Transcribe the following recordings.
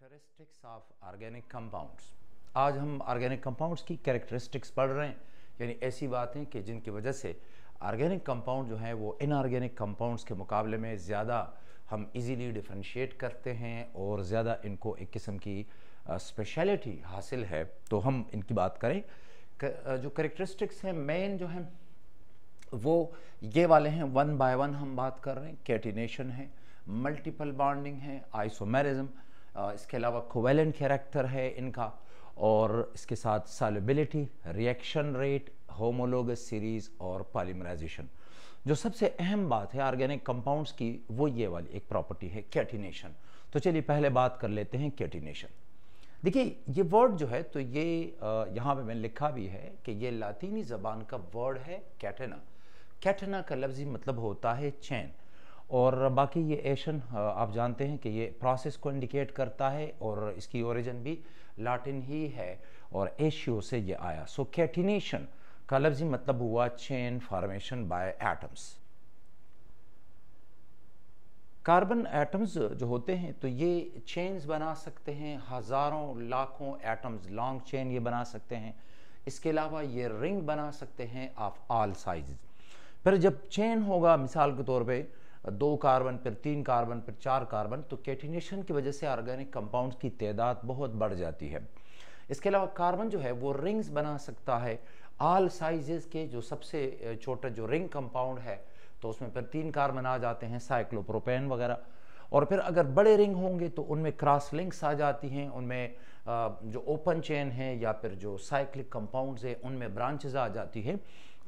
characteristics of organic compounds आज हम organic compounds की कैरेक्टरिस्टिक्स पढ़ रहे हैं यानी ऐसी बातें कि जिनकी वजह से ऑर्गेनिक कंपाउंड जो हैं वो इनऑर्गेनिक कंपाउंड्स के मुकाबले में ज़्यादा हम इजीली डिफ्रेंशिएट करते हैं और ज़्यादा इनको एक किस्म की स्पेशलिटी हासिल है तो हम इनकी बात करें जो करेक्टरिस्टिक्स हैं मेन जो हैं वो ये वाले हैं वन बाय वन हम बात कर रहे हैं कैटिनेशन है मल्टीपल बॉन्डिंग है आइसोमेरिज्म इसके अलावा कोवेलेंट कैरेक्टर है इनका और इसके साथ solubility reaction rate homologous series और पॉलीमराइजेशन जो सबसे अहम बात है ऑर्गेनिक कंपाउंड्स की वो ये वाली एक प्रॉपर्टी है कैटिनेशन तो चलिए पहले बात कर लेते हैं कैटिनेशन देखिए ये वर्ड जो है तो ये यहाँ पे मैंने लिखा भी है कि ये लातीनी ज़बान का वर्ड है कैटना कैटना का लफ्ज़ मतलब होता है चैन और बाकी ये एशन आप जानते हैं कि ये प्रोसेस को इंडिकेट करता है और इसकी ओरिजिन भी लैटिन ही है और एशियो से ये आया सो कैटिनेशन का लफ्ज़ मतलब हुआ chain formation by atoms carbon atoms जो होते हैं तो ये चेन्स बना सकते हैं हज़ारों लाखों एटम्स लॉन्ग चेन ये बना सकते हैं इसके अलावा ये रिंग बना सकते हैं ऑफ ऑल साइज पर जब चेन होगा मिसाल के तौर पे दो कार्बन फिर तीन कार्बन फिर चार कार्बन तो कैटिनेशन की वजह से ऑर्गेनिक कंपाउंड्स की तादाद बहुत बढ़ जाती है इसके अलावा कार्बन जो है वो रिंग्स बना सकता है आल साइजेस के जो सबसे छोटा जो रिंग कंपाउंड है तो उसमें फिर तीन कार्बन आ जाते हैं साइक्लोप्रोपेन वगैरह और फिर अगर बड़े रिंग होंगे तो उनमें क्रॉस लिंक्स आ जाती हैं उनमें जो ओपन चेन है या फिर जो साइक्लिक कंपाउंड्स है उनमें ब्रांचेज आ जाती हैं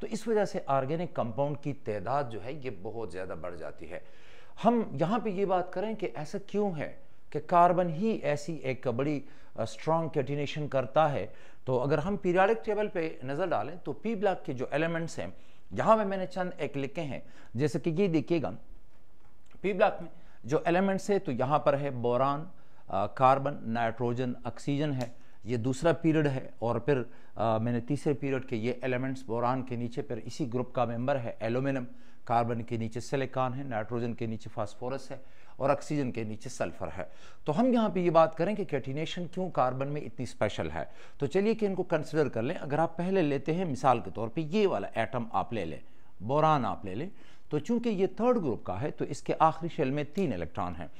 तो इस वजह से आर्गेनिक कंपाउंड की तादाद जो है ये बहुत ज़्यादा बढ़ जाती है हम यहाँ पे ये बात करें कि ऐसा क्यों है कि कार्बन ही ऐसी एक बड़ी स्ट्रॉन्ग कैटिनेशन करता है तो अगर हम पीरियाडिक टेबल पे नज़र डालें तो पी ब्लॉक के जो एलिमेंट्स हैं यहाँ पे मैंने चंद एक लिखे हैं जैसे कि ये देखिएगा पी ब्लॉक में जो एलिमेंट्स है तो यहाँ पर है बोरान कार्बन नाइट्रोजन ऑक्सीजन है ये दूसरा पीरियड है और फिर आ, मैंने तीसरे पीरियड के ये एलिमेंट्स बोरान के नीचे फिर इसी ग्रुप का मेंबर है एलोमिनम कार्बन के नीचे सिलिकॉन है नाइट्रोजन के नीचे फास्फोरस है और ऑक्सीजन के नीचे सल्फर है तो हम यहाँ पे ये बात करें कि कैटिनेशन क्यों कार्बन में इतनी स्पेशल है तो चलिए कि इनको कंसिडर कर लें अगर आप पहले लेते हैं मिसाल के तौर पर ये वाला एटम आप ले लें बोरान आप ले लें तो चूंकि ये थर्ड ग्रुप का है तो इसके आखिरी शेल में तीन इलेक्ट्रॉन हैं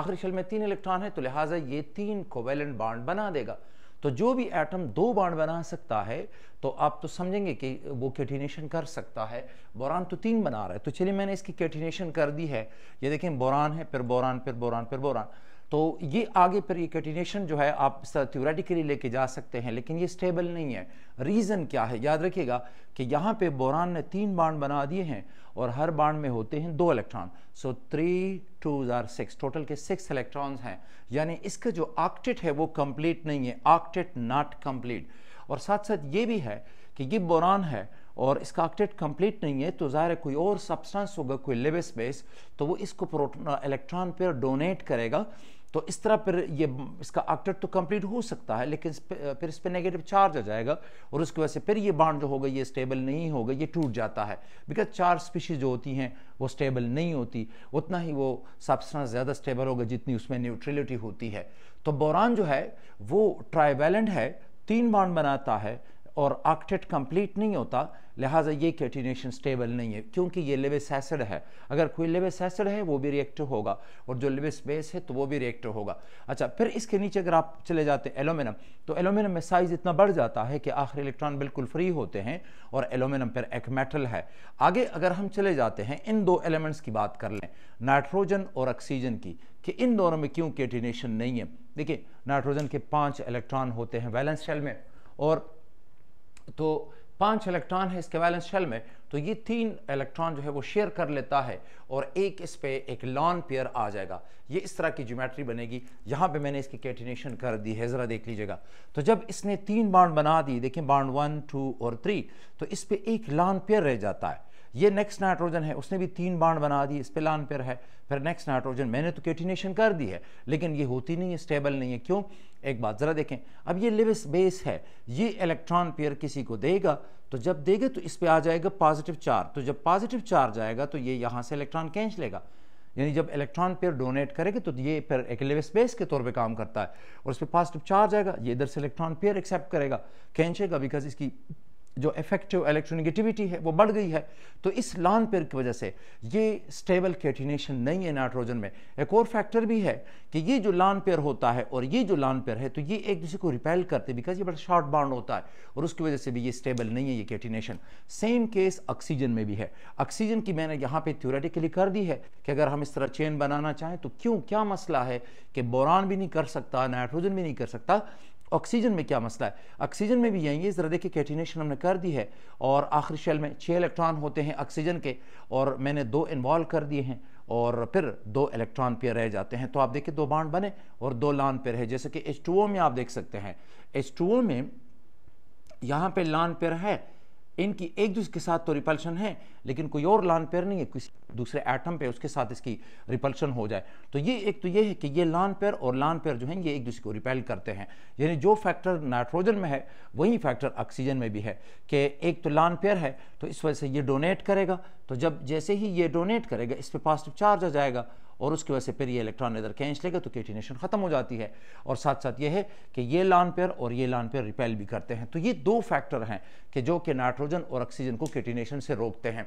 आखिरी शेल में तीन इलेक्ट्रॉन है तो लिहाजा ये तीन कोवेलेंट बॉन्ड बना देगा तो जो भी एटम दो बाण बना सकता है तो आप तो समझेंगे कि वो कैटिनेशन कर सकता है बोरान तो तीन बना रहा है तो चलिए मैंने इसकी कैटिनेशन कर दी है ये देखें बोरान है फिर बोरान फिर बोरान फिर बोरान तो ये आगे पर ये कटिनेशन जो है आप थ्योरेटिकली लेके जा सकते हैं लेकिन ये स्टेबल नहीं है रीज़न क्या है याद रखिएगा कि यहाँ पे बोरान ने तीन बाड बना दिए हैं और हर बाड में होते हैं दो electron so three two are six total के सिक्स इलेक्ट्रॉन्स हैं यानी इसका जो आर्कटेट है वो कम्प्लीट नहीं है आर्कटेट नॉट कम्प्लीट और साथ साथ ये भी है कि ये बोरान है और इसका ऑक्टेट कम्प्लीट नहीं है तो ज़ाहिर कोई और सब्सटेंस होगा कोई लिव स्पेस तो वो इसको इलेक्ट्रॉन पर डोनेट करेगा तो इस तरह फिर ये इसका आक्टेट तो कंप्लीट हो सकता है लेकिन फिर इस पर नेगेटिव चार्ज आ जाएगा और उसकी वजह से फिर ये बाड जो होगा ये स्टेबल नहीं होगा ये टूट जाता है बिकॉज चार स्पीशीज जो होती हैं वो स्टेबल नहीं होती उतना ही वो सबसे ज़्यादा स्टेबल होगा जितनी उसमें न्यूट्रलिटी होती है तो बोरान जो है वो ट्राइवेलेंट है तीन बाड बनाता है और आक्टेट कंप्लीट नहीं होता लिहाजा ये कैटिनेशन स्टेबल नहीं है क्योंकि ये लेवेस एसिड है अगर कोई लेवेस एसिड है वो भी रिएक्टिव होगा और जो लेवेस बेस है तो वो भी रिएक्टिव होगा अच्छा फिर इसके नीचे अगर आप चले जाते हैं एलोमिनियम तो एलोमिनियम में साइज इतना बढ़ जाता है कि आखिरी इलेक्ट्रॉन बिल्कुल फ्री होते हैं और एलोमिनियम पर एक मेटल है आगे अगर हम चले जाते हैं इन दो एलिमेंट्स की बात कर लें नाइट्रोजन और ऑक्सीजन की कि इन दोनों में क्यों कैटिनेशन नहीं है देखिए नाइट्रोजन के पांच इलेक्ट्रॉन होते हैं वैलेंस शेल में और तो पांच इलेक्ट्रॉन है इसके वैलेंस शेल में तो ये तीन इलेक्ट्रॉन जो है वो शेयर कर लेता है और एक इस पे एक लॉन पेयर आ जाएगा ये इस तरह की ज्योमेट्री बनेगी यहाँ पे मैंने इसकी कैटिनेशन कर दी है ज़रा देख लीजिएगा तो जब इसने तीन बाउंड बना दी देखिए बाउंड वन टू और थ्री तो इस पर एक लॉन पेयर रह जाता है ये नेक्स्ट नाइट्रोजन है उसने भी तीन बाण बना इस पिलान पर है फिर नेक्स्ट नाइट्रोजन मैंने तो कैटिनेशन कर दी है लेकिन ये होती नहीं है स्टेबल नहीं है क्यों एक बात ज़रा देखें अब ये लिविस बेस है ये इलेक्ट्रॉन पेयर किसी को देगा तो जब देगा तो इस पर आ जाएगा पॉजिटिव चार्ज तो जब पॉजिटिव चार्ज आएगा तो ये यहाँ से इलेक्ट्रॉन कैंच लेगा यानी जब इलेक्ट्रॉन पेयर डोनेट करेगा तो ये फिर एक लिविस बेस के तौर पे काम करता है और उस पर पॉजिटिव चार्ज आएगा ये इधर से इलेक्ट्रॉन पेयर एक्सेप्ट करेगा कैंचेगा बिकॉज इसकी जो इफेक्टिव इलेक्ट्रोनिगेटिविटी है वो बढ़ गई है तो इस लान पेयर की वजह से ये स्टेबल कैटिनेशन नहीं है नाइट्रोजन में एक और फैक्टर भी है कि ये जो लान पेयर होता है और ये जो लान पेयर है तो ये एक दूसरे को रिपेल करते बिकॉज ये बड़ा शॉर्ट बाउंड होता है और उसकी वजह से भी ये स्टेबल नहीं है ये कैटिनेशन सेम केस ऑक्सीजन में भी है ऑक्सीजन की मैंने यहाँ पर थ्योरेटिकली कर दी है कि अगर हम इस तरह चेन बनाना चाहें तो क्यों क्या मसला है कि बोरान भी नहीं कर सकता नाइट्रोजन भी नहीं कर सकता ऑक्सीजन में क्या मसला है ऑक्सीजन में भी यही है ज़रा देखिए कैटिनेशन हमने कर दी है और आखिरी शेल में छः इलेक्ट्रॉन होते हैं ऑक्सीजन के और मैंने दो इन्वॉल्व कर दिए हैं और फिर दो इलेक्ट्रॉन पे रह जाते हैं तो आप देखिए दो बाड बने और दो लान पे रहे जैसे कि एच में आप देख सकते हैं एच में यहाँ पे लान पेयर है इनकी एक दूसरे के साथ तो रिपल्शन है लेकिन कोई और लान पेयर नहीं है किसी दूसरे एटम पे उसके साथ इसकी रिपल्शन हो जाए तो ये एक तो ये है कि ये लान पेयर और लान पेयर जो है ये एक दूसरे को रिपेल करते हैं यानी जो फैक्टर नाइट्रोजन में है वही फैक्टर ऑक्सीजन में भी है कि एक तो लान पेयर है तो इस वजह से ये डोनेट करेगा तो जब जैसे ही ये डोनेट करेगा इस पर पॉजिटिव चार्ज आ जाएगा और उसकी वजह से फिर ये इलेक्ट्रॉन इधर खींच लेगा तो केटिनेशन खत्म हो जाती है और साथ साथ ये है कि ये लान पेयर और ये लान पेयर रिपेल भी करते हैं तो ये दो फैक्टर हैं कि जो कि नाइट्रोजन और ऑक्सीजन को केटिनेशन से रोकते हैं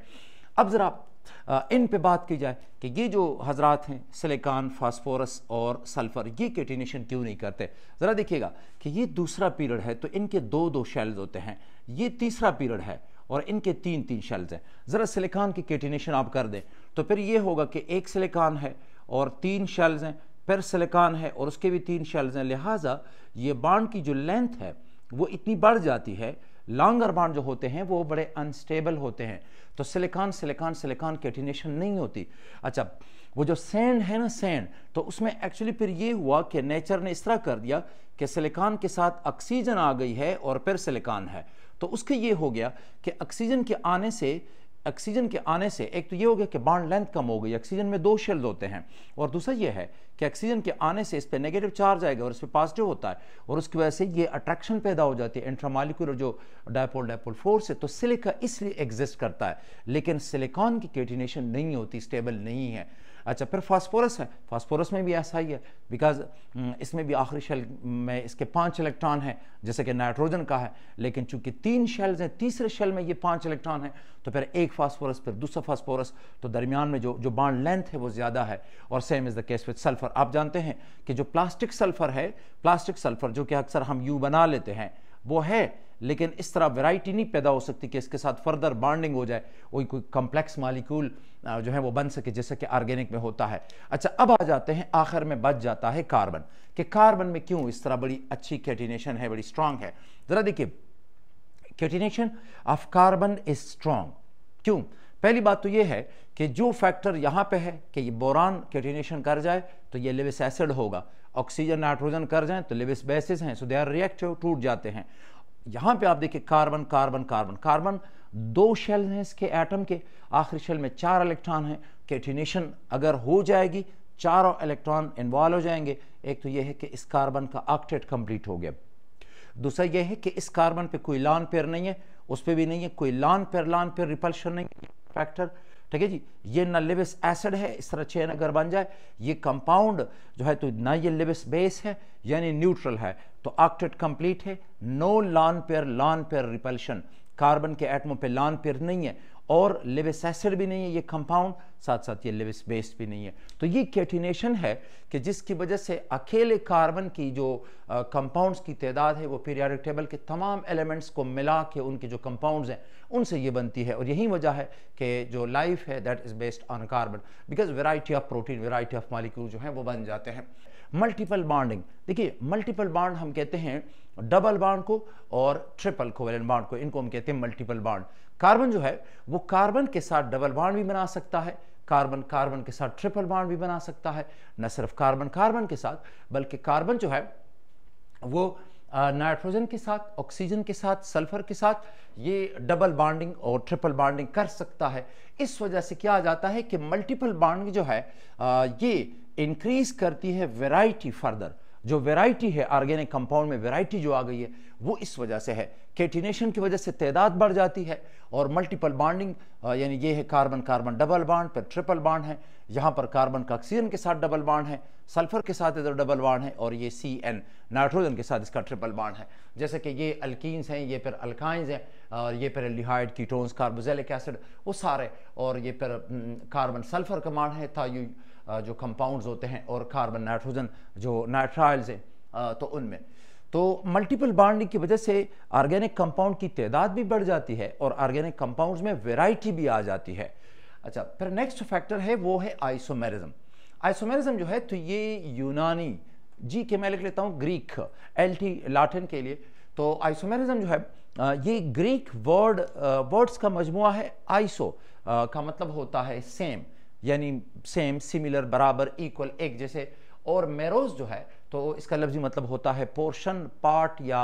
अब ज़रा इन पे बात की जाए कि ये जो हजरात हैं सिलिकॉन फास्फोरस और सल्फ़र ये केटिनेशन क्यों नहीं करते ज़रा देखिएगा कि ये दूसरा पीरियड है तो इनके दो दो शेल्स होते हैं ये तीसरा पीरियड है और इनके तीन तीन शेल्स हैं ज़रा सिलिकॉन की कैटिनेशन आप कर दें तो फिर ये होगा कि एक सिलिकॉन है और तीन शेल्स हैं फिर सिलिकॉन है और उसके भी तीन शेल्स हैं लिहाजा ये बाड की जो लेंथ है वो इतनी बढ़ जाती है लॉन्गर बाड जो होते हैं वो बड़े अनस्टेबल होते हैं तो सिलिकॉन सिलिकॉन सिलिकॉन केटिनेशन नहीं होती अच्छा वो जो सैंड है ना सैंड तो उसमें एक्चुअली फिर ये हुआ कि नेचर ने इस तरह कर दिया कि सिलिकॉन के साथ ऑक्सीजन आ गई है और फिर सिलिकॉन है तो उसके ये हो गया कि ऑक्सीजन के आने से ऑक्सीजन के आने से एक तो ये हो गया कि बाड लेंथ कम हो गई ऑक्सीजन में दो शेल्स होते हैं और दूसरा ये है कि ऑक्सीजन के आने से इस पर नेगेटिव चार्ज आएगा और इस पर पॉजिटिव होता है और उसकी वजह से ये अट्रैक्शन पैदा हो जाती है इंट्रामालिकुलर जो डायपोल डायपोल फोर्स है तो सिलिका इसलिए एग्जिस्ट करता है लेकिन सिलिकॉन की केटिनेशन नहीं होती स्टेबल नहीं है अच्छा फिर फास्फोरस है फास्फोरस में भी ऐसा ही है बिकॉज हम्म, इसमें भी आखिरी शेल में इसके पांच इलेक्ट्रॉन हैं जैसे कि नाइट्रोजन का है लेकिन चूंकि तीन शेल्स हैं तीसरे शेल में ये पांच इलेक्ट्रॉन हैं तो फिर एक फास्फोरस फिर दूसरा फास्फोरस तो दरमियान में जो जो बाड लेंथ है वो ज़्यादा है और same is the case with sulphur आप जानते हैं कि जो प्लास्टिक सल्फर है प्लास्टिक सल्फर जो कि अक्सर हम यू बना लेते हैं वो है लेकिन इस तरह वैरायटी नहीं पैदा हो सकती कि इसके साथ फर्दर बॉन्डिंग हो जाए कोई कोई कम्प्लेक्स मालिक्यूल जो है वो बन सके जैसे कि ऑर्गेनिक में होता है अच्छा अब आ जाते हैं आखिर में बच जाता है कार्बन कि कार्बन में क्यों इस तरह बड़ी अच्छी कैटिनेशन है बड़ी स्ट्रांग है ज़रा देखिए catenation of carbon is strong क्यों पहली बात तो यह है कि जो फैक्टर यहाँ पे है कि ये बोरान कैटिनेशन कर जाए तो ये लेविस एसिड होगा ऑक्सीजन नाइट्रोजन कर जाएं तो लिविस बेसिस हैं सो दे आर रिएक्टिव टूट जाते हैं यहां पे आप देखिए कार्बन कार्बन कार्बन कार्बन दो शेल हैं इसके एटम के आखिरी शेल में चार इलेक्ट्रॉन हैं कैटिनेशन अगर हो जाएगी चारों इलेक्ट्रॉन इन्वॉल्व हो जाएंगे एक तो यह है कि इस कार्बन का ऑक्टेट कंप्लीट हो गया दूसरा यह है कि इस कार्बन पे कोई लॉन पेयर नहीं है उस पर भी नहीं है कोई lone pair lone pair repulsion नहीं फैक्टर ठीक है जी ये ना लिविस एसिड है इस तरह चेन अगर बन जाए ये कंपाउंड जो है तो ना ये लिविस बेस है यानी न्यूट्रल है तो ऑक्टेट कंप्लीट है no lone pair lone pair repulsion carbon के एटमो पे लॉन पेयर नहीं है और लिविस एसिड भी नहीं है ये कंपाउंड साथ साथ ये लिविस बेस्ड भी नहीं है तो ये कैटिनेशन है कि जिसकी वजह से अकेले कार्बन की जो कंपाउंड्स की तादाद है वो पीरियाडिक टेबल के तमाम एलिमेंट्स को मिला के उनके जो कंपाउंड्स हैं उनसे ये बनती है और यही वजह है कि जो लाइफ है that is based on carbon because variety of protein variety of molecule जो हैं वो बन जाते हैं मल्टीपल बॉन्डिंग देखिए मल्टीपल बॉन्ड हम कहते हैं डबल बॉन्ड को और ट्रिपल कोवेलेंट बॉन्ड को इनको हम कहते हैं मल्टीपल बॉन्ड कार्बन जो है वो कार्बन के साथ डबल बॉन्ड भी बना सकता है कार्बन कार्बन के साथ ट्रिपल बॉन्ड भी बना सकता है न सिर्फ कार्बन कार्बन के साथ बल्कि कार्बन जो है वो नाइट्रोजन के साथ ऑक्सीजन के साथ सल्फर के साथ ये डबल बॉन्डिंग और ट्रिपल बॉन्डिंग कर सकता है इस वजह से क्या आ जाता है कि मल्टीपल बॉन्डिंग जो है आ, ये इंक्रीज करती है वेराइटी फर्दर जो वेराइटी है ऑर्गेनिक कंपाउंड में वेराइटी जो आ गई है वो इस वजह से है केटिनेशन की वजह से तादाद बढ़ जाती है और मल्टीपल बॉन्डिंग यानी ये है कार्बन कार्बन डबल बाड फिर ट्रिपल बॉन्ड है यहाँ पर कार्बन का ऑक्सीजन के साथ डबल बाड है सल्फर के साथ इधर डबल बाड है और ये सी एन नाइट्रोजन के साथ इसका ट्रिपल बॉन्ड है जैसे कि ये अल्कीन्स हैं ये फिर अल्काइंस हैं और ये फिर लिहाइड कीटोन्स कार्बोजेलिक एसिड वो सारे और ये फिर कार्बन सल्फर का बॉन्ड है था यू जो कंपाउंड्स होते हैं और कार्बन नाइट्रोजन जो नाइट्राइल्स हैं तो उनमें तो मल्टीपल बाउंडिंग की वजह से ऑर्गेनिक कंपाउंड की तादाद भी बढ़ जाती है और ऑर्गेनिक कंपाउंड्स में वेराइटी भी आ जाती है अच्छा फिर नेक्स्ट फैक्टर है वो है आइसोमेरिज्म आइसोमेरिज्म जो है तो ये यूनानी जी के मैं लिख लेता हूँ ग्रीक एल टी लाटिन के लिए तो आइसोमेरिज्म जो है ये ग्रीक वर्ड वर्ड्स का मजमु है आइसो का मतलब होता है सेम यानी सेम सिमिलर बराबर इक्वल एक जैसे और मेरोज जो है तो इसका लफ्जी मतलब होता है पोर्शन पार्ट या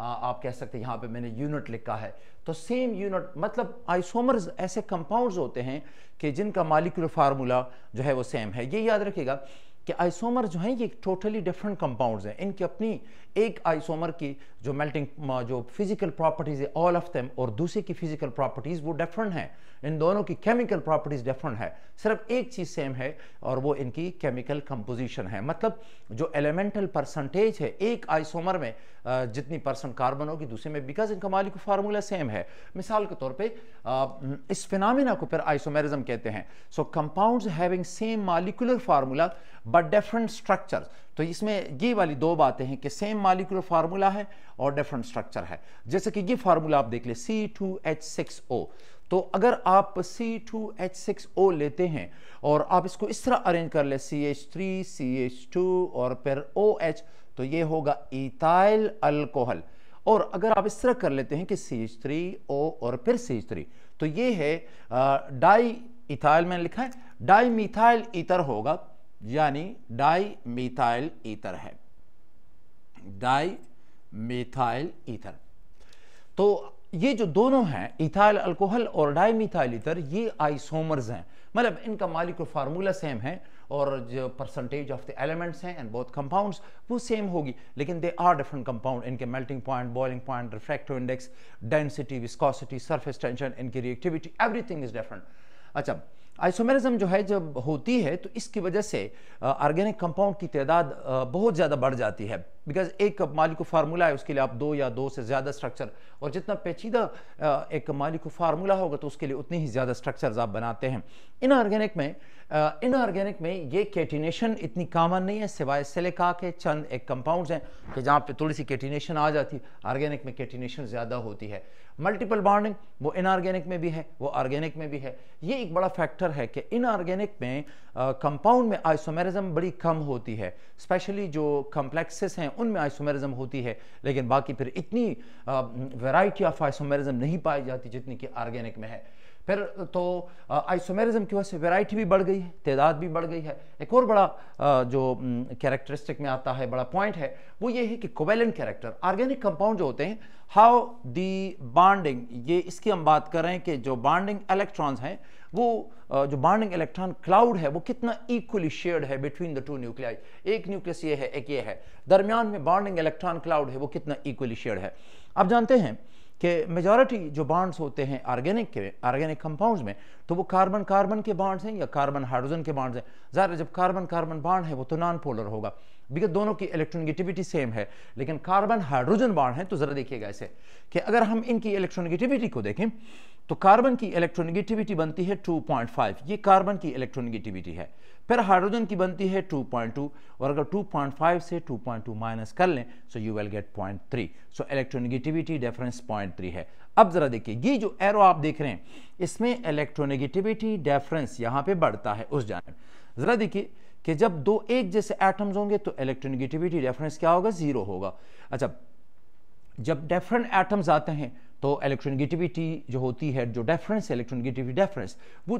आ, आप कह सकते हैं यहाँ पे मैंने यूनिट लिखा है तो सेम यूनिट मतलब आइसोमर्स ऐसे कंपाउंड्स होते हैं कि जिनका मालिकुलर फार्मूला जो है वो सेम है ये याद रखिएगा कि आइसोमर जो हैं ये टोटली डिफरेंट कंपाउंड्स हैं इनकी अपनी एक आइसोमर की जो मेल्टिंग जो फिजिकल प्रॉपर्टीज़ है ऑल ऑफ देम और दूसरे की फिजिकल प्रॉपर्टीज़ वो डिफरेंट है इन दोनों की केमिकल प्रॉपर्टीज़ डिफरेंट है सिर्फ एक चीज़ सेम है और वो इनकी केमिकल कंपोजिशन है मतलब जो एलिमेंटल परसेंटेज है एक आइसोमर में जितनी परसेंट कार्बन होगी दूसरे में बिकॉज इनका मालिक फार्मूला सेम है मिसाल के तौर पर इस फिनामिना को फिर आइसोमेरिज्म कहते हैं so compound having same molecular formula but different structure तो इसमें ये वाली दो बातें हैं कि सेम मालिकुलर फार्मूला है और डिफरेंट स्ट्रक्चर है जैसे कि ये फार्मूला आप देख ले C two H six O तो अगर आप C2H6O लेते हैं और आप इसको इस तरह अरेंज कर ले CH3, CH2 और फिर OH तो ये होगा इथाइल अल्कोहल और अगर आप इस तरह कर लेते हैं कि CH3, O और फिर CH3 तो ये है डाई इथाइल मैंने लिखा है डाई मिथाइल इतर होगा यानी डाई मिथाइल ईथर है डाई मिथाइल ईथर तो ये जो दोनों हैं इथाइल अल्कोहल और डाई मिथाइल ईथर ये आइसोमर्स हैं मतलब इनका मालिक फार्मूला सेम है और जो परसेंटेज ऑफ द एलिमेंट्स हैं एंड बोथ कंपाउंड्स वो सेम होगी लेकिन दे आर डिफरेंट कंपाउंड इनके melting point boiling point refractive index density viscosity surface tension इनकी रिएक्टिविटी एवरीथिंग इज डिफरेंट अच्छा आइसोमेरिज्म जो है जब होती है तो इसकी वजह से ऑर्गेनिक कंपाउंड की तादाद बहुत ज़्यादा बढ़ जाती है बिकॉज एक मालिक फार्मूला है उसके लिए आप दो या दो से ज़्यादा स्ट्रक्चर और जितना पेचीदा एक मालिक फार्मूला होगा तो उसके लिए उतनी ही ज़्यादा स्ट्रक्चर्स आप बनाते हैं इनआर्गेनिक में इनऑर्गेनिक में ये कैटिनेशन इतनी कामन नहीं है सिवाय सिलिका के चंद एक कंपाउंड्स हैं कि जहाँ पे थोड़ी सी कैटिनेशन आ जाती है ऑर्गेनिक में कैटिनेशन ज़्यादा होती है मल्टीपल बॉन्डिंग वो इनऑर्गेनिक में भी है वो ऑर्गेनिक में भी है ये एक बड़ा फैक्टर है कि इनऑर्गेनिक में कंपाउंड में आइसोमेरिज्म बड़ी कम होती है स्पेशली जो कम्प्लेक्सेस हैं उनमें आइसोमेरिज्म होती है लेकिन बाकी फिर इतनी वेराइटी ऑफ आइसोमेरिज्म नहीं पाई जाती जितनी कि ऑर्गेनिक में है फिर तो आइसोमेरिज्म की वजह से वैरायटी भी बढ़ गई है तादाद भी बढ़ गई है एक और बड़ा जो कैरेक्टरिस्टिक में आता है बड़ा पॉइंट है वो ये है कि कोवेलेंट कैरेक्टर ऑर्गेनिक कंपाउंड जो होते हैं हाउ दी बॉन्डिंग ये इसकी हम बात कर रहे हैं कि जो बॉन्डिंग इलेक्ट्रॉन्स हैं वो जो बॉन्डिंग इलेक्ट्रॉन क्लाउड है वो कितना इक्वली शेयर्ड है बिटवीन द टू न्यूक्लियाई एक न्यूक्लियस ये है एक ये है दरमियान में बॉन्डिंग इलेक्ट्रॉन क्लाउड है वो कितना इक्वली शेयर्ड है आप जानते हैं कि मेजॉरिटी जो बॉन्ड्स होते हैं ऑर्गेनिक के ऑर्गेनिक कंपाउंड्स में तो वो कार्बन कार्बन के बॉन्ड्स हैं या कार्बन हाइड्रोजन के बॉन्ड्स हैं ज़्यादा जब कार्बन कार्बन बॉन्ड है वो तो नॉन पोलर होगा बिकॉज दोनों की इलेक्ट्रोनिगेटिविटी सेम है लेकिन कार्बन हाइड्रोजन बॉन्ड है तो ज़रा देखिएगा इसे कि अगर हम इनकी इलेक्ट्रोनिगेटिविटी को देखें तो कार्बन की इलेक्ट्रोनिगेटिविटी बनती है 2.5 ये कार्बन की इलेक्ट्रोनिगेटिविटी है फिर हाइड्रोजन की बनती है 2.2 और अगर 2.5 से 2.2 माइनस कर लें so you will get 0.3 so electronegativity difference 0.3 है अब जरा देखिए ये जो एरो आप देख रहे हैं इसमें इलेक्ट्रोनिगेटिविटी डेफरेंस यहाँ पे बढ़ता है उस जानब जरा देखिए कि जब दो एक जैसे एटम्स होंगे तो इलेक्ट्रोनिगेटिविटी डेफरेंस क्या होगा जीरो होगा अच्छा जब डिफरेंट एटम्स आते हैं तो इलेक्ट्रोनिगेटिविटी जो होती है जो डेफरेंस है इलेक्ट्रोनिगेटिविटी डेफरेंस वो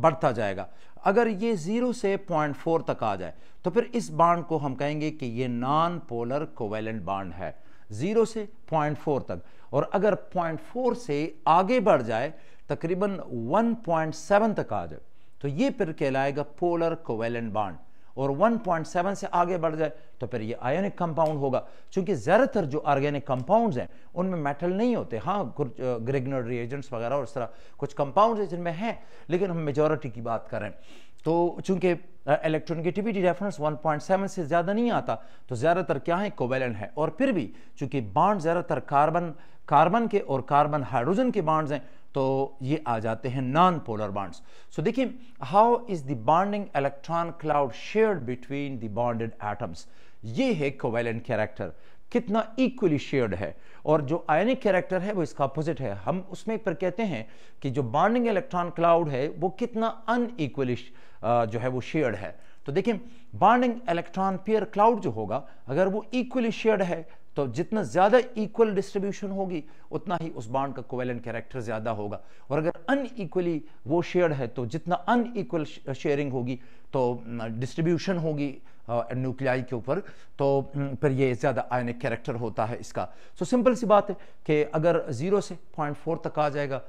बढ़ता जाएगा अगर ये ज़ीरो से पॉइंट फोर तक आ जाए तो फिर इस बाड को हम कहेंगे कि ये नॉन पोलर कोवेलेंट बाड है ज़ीरो से पॉइंट फोर तक और अगर पॉइंट फोर से आगे बढ़ जाए तकरीबन वन पॉइंट सेवन तक आ जाए तो ये फिर कहलाएगा पोलर कोवेलेंट बाड और 1.7 से आगे बढ़ जाए तो फिर ये आयोनिक कंपाउंड होगा क्योंकि ज़्यादातर जो ऑर्गेनिक कंपाउंड्स हैं उनमें मेटल नहीं होते हाँ ग्रेगनर रिएजेंट्स वगैरह और इस तरह कुछ कंपाउंड्स हैं जिनमें हैं लेकिन हम मेजोरिटी की बात करें तो चूंकि इलेक्ट्रोनिगेटिविटी रेफरेंस 1.7 से ज़्यादा नहीं आता तो ज़्यादातर क्या है कोवेलन है और फिर भी चूंकि बाड ज़्यादातर कार्बन कार्बन के और कार्बन हाइड्रोजन के बॉन्ड्स हैं तो ये आ जाते हैं नॉन पोलर बॉन्ड्स सो देखिए how is the bonding electron cloud shared between the bonded atoms ये है कोवेलेंट कैरेक्टर कितना इक्वली शेयर्ड है और जो आयनिक कैरेक्टर है वो इसका अपोजिट है हम उसमें पर कहते हैं कि जो बॉन्डिंग इलेक्ट्रॉन क्लाउड है वो कितना अनईक्वली जो है वो शेयर्ड है तो देखिए बॉन्डिंग इलेक्ट्रॉन पेयर क्लाउड जो होगा अगर वो इक्वली शेयर्ड है तो जितना ज्यादा इक्वल डिस्ट्रीब्यूशन होगी उतना ही उस बाड का कोवेलेंट कैरेक्टर ज्यादा होगा और अगर अनइक्वली वो शेयर है तो जितना अनइक्वल शेयरिंग होगी तो डिस्ट्रीब्यूशन होगी न्यूक्लियाई के ऊपर तो फिर ये ज़्यादा आयनिक कैरेक्टर होता है इसका सो सिंपल सी बात है कि अगर जीरो से पॉइंट फोर तक आ जाएगा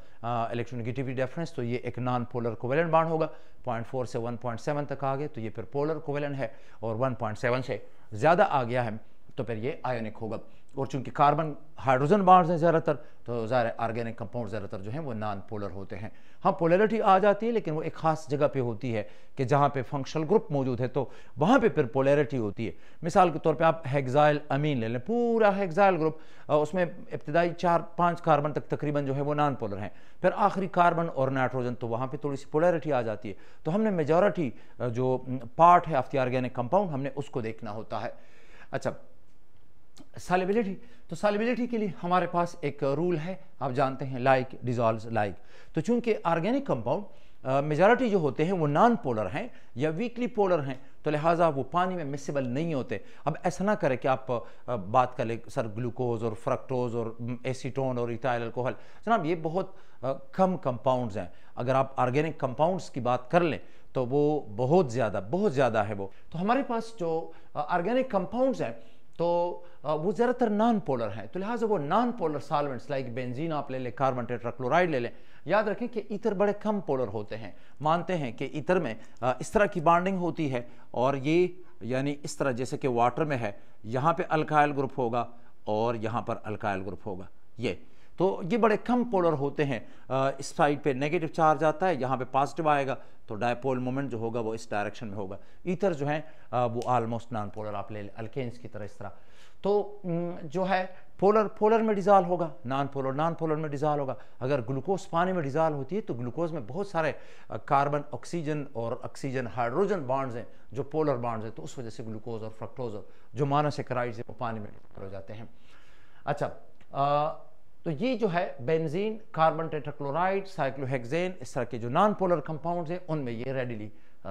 इलेक्ट्रोनिगेटिविटी डेफरेंस तो ये एक नॉन पोलर कोवेलेंट बाड होगा पॉइंट फोर से वन पॉइंट सेवन तक आ गए तो ये फिर पोलर कोवेलेंट है और वन पॉइंट सेवन से ज़्यादा आ गया है तो फिर ये आयोनिक होगा और चूंकि कार्बन हाइड्रोजन बाढ़ हैं ज़्यादातर तो ज़ाहिर आर्गेनिक कंपाउंड ज़्यादातर जो हैं वो नॉन पोलर होते हैं हाँ पोलरिटी आ जाती है लेकिन वो एक खास जगह पे होती है कि जहाँ पे फंक्शनल ग्रुप मौजूद है तो वहाँ पे फिर पोलरिटी होती है मिसाल के तौर पे आप हेक्साइल अमीन ले लें पूरा हेक्साइल ग्रुप उसमें इब्तदाई चार पाँच कार्बन तक तकरीबन जो है वो नॉन पोलर हैं फिर आखिरी कार्बन और नाइट्रोजन तो वहाँ पर थोड़ी सी पोलरिटी आ जाती है तो हमने मेजॉरिटी जो पार्ट है ऑफ द आर्गेनिक कंपाउंड हमने उसको देखना होता है अच्छा सालेबिलिटी तो सालिबिलिटी के लिए हमारे पास एक रूल है आप जानते हैं लाइक डिजॉल्व लाइक तो चूंकि ऑर्गेनिक कंपाउंड मेजॉरिटी जो होते हैं वो नॉन पोलर हैं या वीकली पोलर हैं तो लिहाजा वो पानी में मिसेबल नहीं होते अब ऐसा ना करें कि आप बात कर ले सर ग्लूकोज और फ्रक्टोज और एसीटोन और इथाइल अल्कोहल जनाब ये बहुत कम कंपाउंड्स हैं अगर आप ऑर्गेनिक कंपाउंड्स की बात कर लें तो वो बहुत ज़्यादा बहुत ज़्यादा है वो तो हमारे पास जो ऑर्गेनिक कंपाउंड्स हैं तो वो ज़्यादातर नॉन पोलर हैं तो लिहाजा वो non polar solvents like benzene आप ले लें कार्बन टेट्राक्लोराइड ले लें याद रखें कि इतर बड़े कम पोलर होते हैं मानते हैं कि इतर में इस तरह की बॉन्डिंग होती है और ये यानी इस तरह जैसे कि वाटर में है यहाँ पर अल्काइल ग्रुप होगा और यहाँ पर अल्काइल ग्रुप होगा ये तो ये बड़े कम पोलर होते हैं इस साइड पे नेगेटिव चार्ज आता है यहाँ पे पॉजिटिव आएगा तो डायपोल मोमेंट जो होगा वो इस डायरेक्शन में होगा ईथर जो है वो ऑलमोस्ट नॉन पोलर आप ले अल्केन्स की तरह इस तरह तो जो है पोलर पोलर में डिजॉल्व होगा नॉन पोलर नॉन पोलर में डिजॉल्व होगा अगर ग्लूकोज पानी में डिजॉल्व होती है तो ग्लूकोज में बहुत सारे कार्बन ऑक्सीजन और ऑक्सीजन हाइड्रोजन बॉन्ड्स हैं जो पोलर बॉन्ड्स हैं तो उस वजह से ग्लूकोज और फ्रक्टोज जो मानस है वो पानी में हो जाते हैं अच्छा तो ये जो है बेंजीन कार्बन टेट्राक्लोराइड साइक्लोहेक्जेन इस तरह के जो नॉन पोलर कंपाउंड हैं उनमें ये रेडिली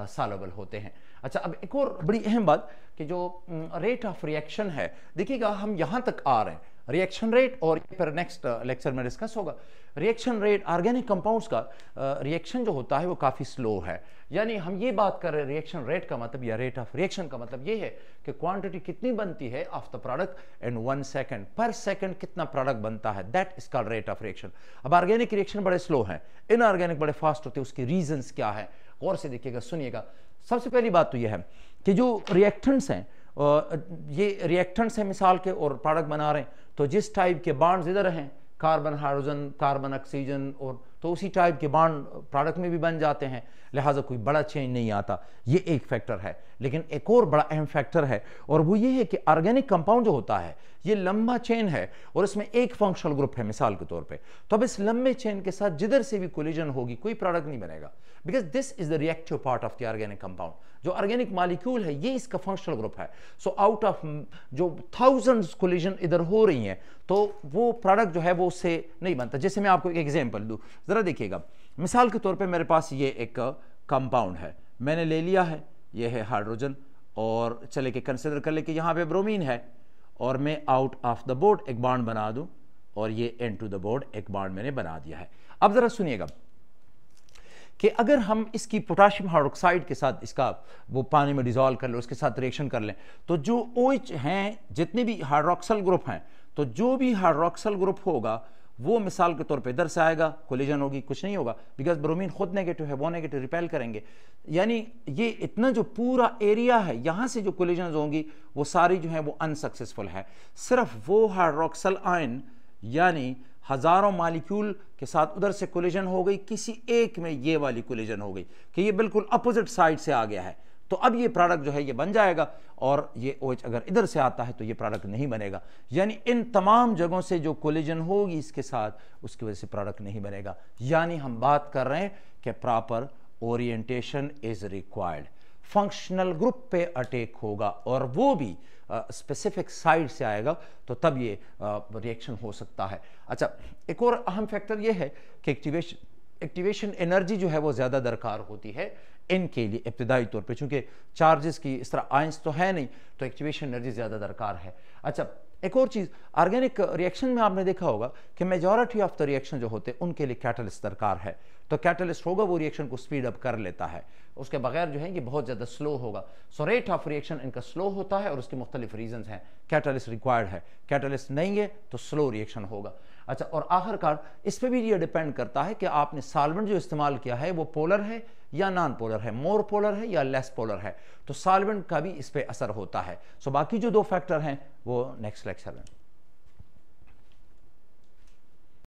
सालोबल होते हैं अच्छा अब एक और बड़ी अहम बात कि जो रेट ऑफ रिएक्शन है देखिएगा हम यहाँ तक आ रहे हैं रिएक्शन रेट और फिर नेक्स्ट लेक्चर में डिस्कस होगा रिएक्शन रेट ऑर्गेनिक कंपाउंड्स का रिएक्शन जो होता है वो काफ़ी स्लो है यानी हम ये बात कर रहे हैं रिएक्शन रेट का मतलब या रेट ऑफ रिएक्शन का मतलब ये है कि क्वांटिटी कितनी बनती है of the product in one second पर सेकेंड कितना प्रोडक्ट बनता है that is called rate of reaction अब ऑर्गेनिक रिएक्शन बड़े स्लो हैं इनऑर्गेनिक बड़े फास्ट होते हैं उसके रीजन क्या है गौर से देखिएगा सुनिएगा सबसे पहली बात तो यह है कि जो रिएक्टेंट्स हैं ये रिएक्टेंट्स हैं मिसाल के और प्रोडक्ट बना रहे हैं तो जिस टाइप के बाड इधर हैं कार्बन हाइड्रोजन कार्बन ऑक्सीजन और तो उसी टाइप के बॉन्ड प्रोडक्ट में भी बन जाते हैं लिहाजा कोई बड़ा चेंज नहीं आता ये एक फैक्टर है लेकिन एक और बड़ा अहम फैक्टर है और वो ये है कि ऑर्गेनिक कंपाउंड जो होता है ये लंबा चेन है और इसमें एक फंक्शनल ग्रुप है मिसाल के तौर पे तो अब इस लंबे चेन के साथ जिधर से भी कोलिजन होगी कोई प्रोडक्ट नहीं बनेगा because this is the reactive part of the organic compound जो ऑर्गेनिक मालिक्यूल है ये इसका फंक्शनल ग्रुप है सो आउट ऑफ जो थाउजेंड कोलिजन इधर हो रही हैं तो वो प्रोडक्ट जो है वो उससे नहीं बनता जैसे मैं आपको एक एग्जाम्पल दूँ ज़रा देखिएगा मिसाल के तौर पर मेरे पास ये एक कंपाउंड है मैंने ले लिया है ये है हाइड्रोजन और चले के कंसिडर कर ले कि यहाँ पे ब्रोमीन है और मैं आउट ऑफ द बोर्ड एक बाड बना दूँ और ये एन टू द बोर्ड एक बाड मैंने बना दिया है अब ज़रा सुनिएगा कि अगर हम इसकी पोटाशियम हाइड्रोक्साइड के साथ इसका वो पानी में डिज़ोल्व कर लें उसके साथ रिएक्शन कर लें तो जो ओ OH हैं जितने भी हाइड्रोक्सल ग्रुप हैं तो जो भी हाइड्रोक्सल ग्रुप होगा वो मिसाल के तौर पे इधर से आएगा कोलिजन होगी कुछ नहीं होगा बिकॉज ब्रोमीन खुद नेगेटिव है वो नेगेटिव रिपेल करेंगे यानी ये इतना जो पूरा एरिया है यहाँ से जो कोलिजन होंगी वो सारी जो है वो अनसक्सेसफुल है सिर्फ वो हाइड्रोक्सल आयन यानी हज़ारों मालिक्यूल के साथ उधर से कोलिजन हो गई किसी एक में ये वाली कोलिजन हो गई कि ये बिल्कुल अपोजिट साइड से आ गया है तो अब ये प्रोडक्ट जो है ये बन जाएगा और ये ओएच अगर इधर से आता है तो ये प्रोडक्ट नहीं बनेगा यानी इन तमाम जगहों से जो कोलिजन होगी इसके साथ उसकी वजह से प्रोडक्ट नहीं बनेगा यानी हम बात कर रहे हैं कि proper orientation is required functional group पे अटैक होगा और वो भी स्पेसिफिक साइड से आएगा तो तब ये रिएक्शन हो सकता है अच्छा एक और अहम फैक्टर ये है कि एक्टिवेशन एक्टिवेशन एनर्जी जो है वो ज़्यादा दरकार होती है इन के लिए इब्तदाई तौर पे चूँकि चार्जेस की इस तरह आइंस तो है नहीं तो एक्टिवेशन एनर्जी ज़्यादा दरकार है अच्छा एक और चीज़ ऑर्गेनिक रिएक्शन में आपने देखा होगा कि मेजोरिटी ऑफ द रिएक्शन जो होते हैं उनके लिए कैटलिस्ट दरकार है तो कैटलिस्ट होगा वो रिएक्शन को स्पीड अप कर लेता है उसके बगैर जो है ये बहुत ज़्यादा स्लो होगा सो रेट ऑफ रिएक्शन इनका स्लो होता है और उसके मुख्तलिफ रीजन हैं कैटलिस्ट रिक्वायर्ड है कैटलिस्ट नहीं है तो स्लो रिएक्शन होगा अच्छा और आखिरकार इस पर भी ये डिपेंड करता है कि आपने सालवेंट जो इस्तेमाल किया है वो पोलर है या नॉन पोलर है मोर पोलर है या लेस पोलर है तो सालवेंट का भी इस पर असर होता है सो बाकी जो दो फैक्टर हैं वो नेक्स्ट लेक्चर में